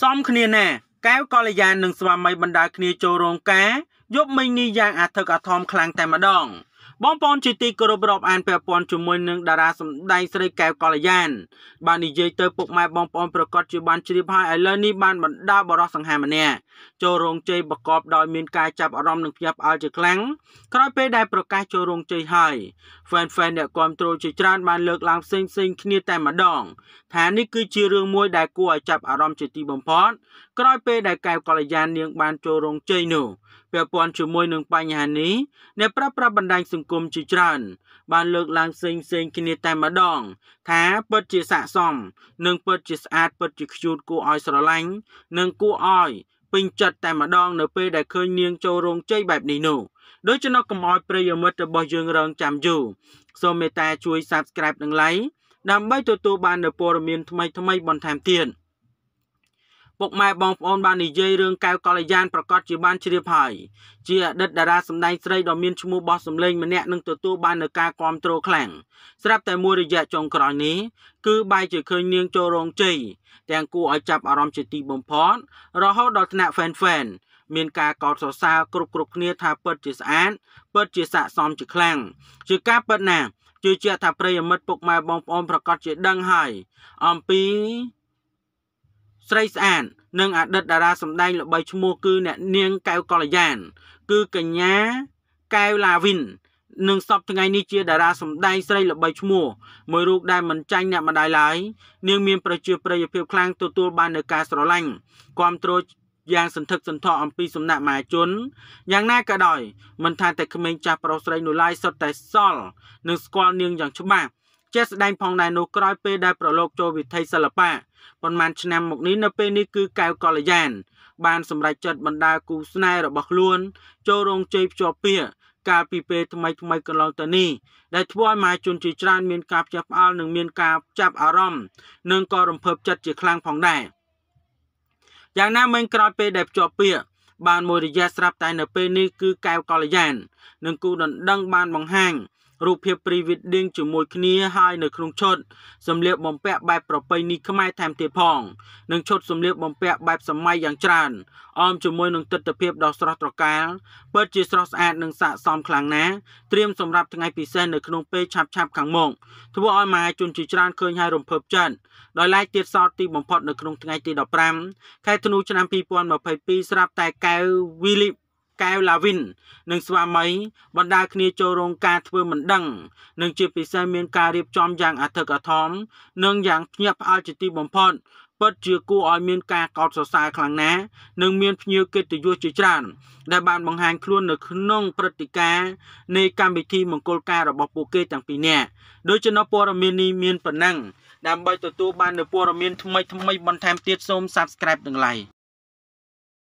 សំគ្នាណាកែវកល្យាណនិងស្វាមីបណ្ដាគ្នាចូលរោងការ យប់មិញនេះយ៉ាងអធិកអធមខ្លាំងតែម្ដង។បងប្អូនជាទីគោរពរាប់អានពាក់ព័ន្ធជាមួយនឹងតារាសម្ដែងស្រីកែវកល្យានបាននិយាយទៅពុកម៉ែបងប្អូនប្រកាសជាបានជ្រាបហើយឥឡូវនេះបានបណ្ដាបរិសសង្ហាម្នាក់ចូលរងជ័យប្រកបដោយមានការចាប់អារម្មណ៍និងភ្ញាក់ផ្អើលជាខ្លាំងក្រោយពេលដែលប្រកាសចូលរងជ័យហើយ fan fan អ្នកគ្រប់គ្រងជាច្រើនបានលើកឡើងផ្សេងផ្សេងគ្នាតែម្ដង ថានេះគឺជារឿងមួយដែលគួរឲ្យចាប់អារម្មណ៍ជាទីបំផុតក្រោយពេលដែលកែវកល្យាននាងបានចូលរងជ័យនោះពាក់ព័ន្ធជាមួយនឹងបញ្ហានេះអ្នកប្រាប់ប្រាប់បណ្ដាញសង្គមគមជាច្រើនបានលើកឡើងផ្សេងផ្សេងគ្នាតែម្ដងថាពិតជាស័កសមនិងពិតជាស្អាតពិតជាខ្ជូតគួរឲ្យស្រឡាញ់និងគួរឲ្យពេញចិត្តតែម្ដងនៅពេលដែលឃើញនាងចូលរោងជ័យបែបនេះនោះដូច្នោះកុំឲ្យប្រិយមិត្តរបស់យើងរងចាំយូរសូមមេត្តាជួយ Subscribe និង Like ដើម្បីទទួលបាននូវព័ត៌មានថ្មីៗបន្ថែមទៀត។ពុកម៉ែបងប្អូនបាននិយាយរឿងកែវកល្យានប្រកាសជាបានជ្រាបហើយជាអតីតតារាសម្ដែងស្រីដ៏មានឈ្មោះបោះសម្លេង ម្នាក់នឹងទទួលបាននូវការគាំទ្រខ្លាំងស្រាប់តែមួយរយៈចុងក្រោយនេះគឺបែរជាឃើញនាងចូលរងជ័យទាំងគួរឲ្យចាប់អារម្មណ៍ជាទីបំផុតរហូតដល់ថ្នាក់ fan fan មានការកោតសរសើរគ្រប់គ្រប់គ្នាថាពិតជាស្អាតពិតជាស័ក្តិសមជាខ្លាំងជាការពិតណាស់ជឿជាក់ថាប្រិយមិត្តពុកម៉ែបងប្អូនប្រកាសជាដឹងហើយអំពីស្រីស្អាតនិងអតីតតារាសម្ដែងល្បីឈ្មោះគឺអ្នកនាងកែវកល្យាន គឺកញ្ញាកែវឡាវិននឹងសពថ្ងៃនេះជាតារាសម្ដែងស្រីល្បីឈ្មោះមួយរូបដែលមិនចាញ់អ្នកម្ដាយឡើយនាងមានប្រជាប្រិយភាពខ្លាំងទទួលបាននូវការស្រឡាញ់គ្រប់គ្រងយ៉ាងសន្ធឹកសន្ធរអំពីសំណាក់មហាជនយ៉ាងណាក៏ដោយមិនថាតែក្មេងចាស់ប្រុសស្រីនោះឡើយសុទ្ធតែសល់នឹងស្គាល់នាងយ៉ាងច្បាស់ជាក់ស្ដែងផងដែរនោះក្រោយពេលដែលប្រឡូកចូលវិថីសិល្បៈប៉ុន្មានឆ្នាំមកនេះនៅពេលនេះគឺកៅកលយាន បានសម្រេចចិត្តបណ្ដាគូស្នេហ៍របស់ខ្លួនចូលរងជ័យភ្ជាប់ពាក្យកាលពីពេលថ្មីថ្មីកន្លងទៅនេះដែលធ្វើឲ្យមហាជនជាច្រើន មានការផ្ទះផ្អល់និងមាន ការចាប់អារម្មណ៍និងក៏រំភើបចិត្តជាខ្លាំងផងដែរយ៉ាងណាមិញក្រោយពេលដែលភ្ជាប់ពាក្យបានមួយរយៈស្រាប់ តែ នៅពេលនេះគឺកែវកល្យាន និង គូដណ្ដឹងបានបង្ហាញរូបភាព pre-wedding ជាមួយគ្នាហើយនៅក្នុងឈុតសម្លៀកបំពាក់បែបប្រពៃណីខ្មែរថែមទៀតផង និងឈុតសម្លៀកបំពាក់បែបសម័យយ៉ាងច្រើនអមជាមួយនឹងទស្សនវិជ្ជាដ៏ស្រស់ត្រកាលពិតជាស្រស់ស្អាតនិងស័ក្តិសមខ្លាំងណាស់ត្រៀមសម្រាប់ថ្ងៃពិសេសនៅក្នុងពេលឆាប់ឆាប់ខាងមុខធ្វើឲ្យមហាជនជាច្រើនឃើញហើយរំភើបចិត្តដោយឡែកទៀតសោតទីបំផុត នៅក្នុងថ្ងៃទី15ខែធ្នូឆ្នាំ2022ស្រាប់តែកែវវីលីកែវឡាវិននិងស្វាមីបណ្ដាគ្នាចូលរោងការធ្វើមិនដឹងនិងជាពិសេសមានការរៀបចំយ៉ាងអធិកអធមនិងយ៉ាងភ្ញាក់ផ្អើលជាទីបំផុតពិតជាគួរឲ្យមានការកោតសរសើរខ្លាំងណាស់និងមានភ្ញៀវកិត្តិយសជាច្រើនដែលបានបង្ហាញខ្លួននៅក្នុងព្រឹត្តិការណ៍នៃកម្មវិធីមង្គលការរបស់ពួកគេទាំងពីរនាក់ដោយចំណព័ត៌មាននេះមានប៉ុណ្ណឹងដើម្បីទទួលបាននូវព័ត៌មានថ្មីៗបន្ថែមទៀតសូម Subscribe និង Like